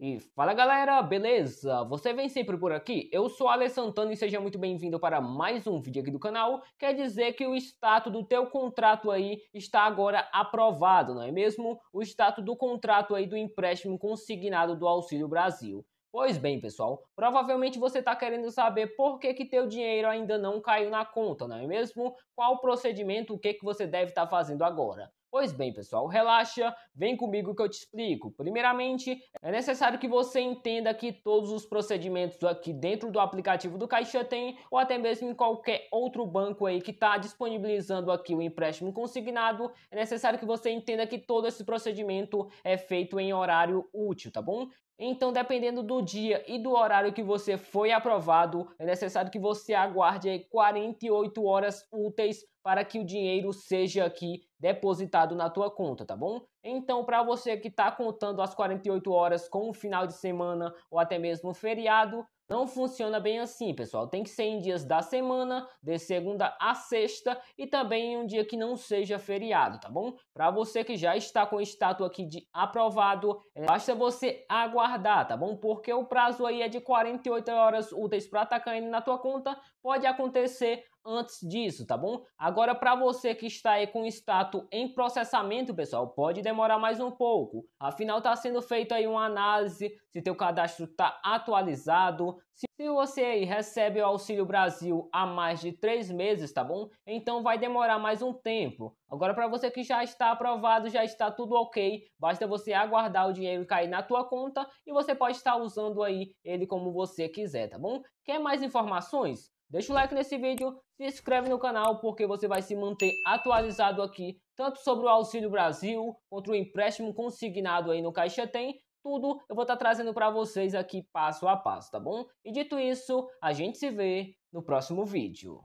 E fala galera, beleza? Você vem sempre por aqui? Eu sou Ale Santana e seja muito bem-vindo para mais um vídeo aqui do canal. Quer dizer que o status do teu contrato aí está agora aprovado, não é mesmo? O status do contrato aí do empréstimo consignado do Auxílio Brasil. Pois bem, pessoal, provavelmente você está querendo saber por que, que teu dinheiro ainda não caiu na conta, não é mesmo? Qual o procedimento, o que, que você deve estar tá fazendo agora? Pois bem, pessoal, relaxa, vem comigo que eu te explico. Primeiramente, é necessário que você entenda que todos os procedimentos aqui dentro do aplicativo do Caixa tem, ou até mesmo em qualquer outro banco aí que está disponibilizando aqui o empréstimo consignado, é necessário que você entenda que todo esse procedimento é feito em horário útil, tá bom? Então, dependendo do dia e do horário que você foi aprovado, é necessário que você aguarde 48 horas úteis para que o dinheiro seja aqui depositado na tua conta, tá bom? Então, para você que está contando as 48 horas com o final de semana ou até mesmo feriado, não funciona bem assim, pessoal. Tem que ser em dias da semana, de segunda a sexta e também em um dia que não seja feriado, tá bom? Para você que já está com o status aqui de aprovado, é, basta você aguardar, tá bom? Porque o prazo aí é de 48 horas úteis para estar tá caindo na tua conta. Pode acontecer antes disso, tá bom? Agora, para você que está aí com o status em processamento, pessoal, pode demorar mais um pouco. Afinal, está sendo feita aí uma análise se teu cadastro está atualizado, se você aí recebe o Auxílio Brasil há mais de três meses, tá bom? Então vai demorar mais um tempo. Agora, para você que já está aprovado, já está tudo ok, basta você aguardar o dinheiro cair na tua conta e você pode estar usando aí ele como você quiser, tá bom? Quer mais informações? Deixa o like nesse vídeo, se inscreve no canal porque você vai se manter atualizado aqui, tanto sobre o Auxílio Brasil, contra o empréstimo consignado aí no Caixa Tem tudo eu vou estar tá trazendo para vocês aqui passo a passo, tá bom? E dito isso, a gente se vê no próximo vídeo.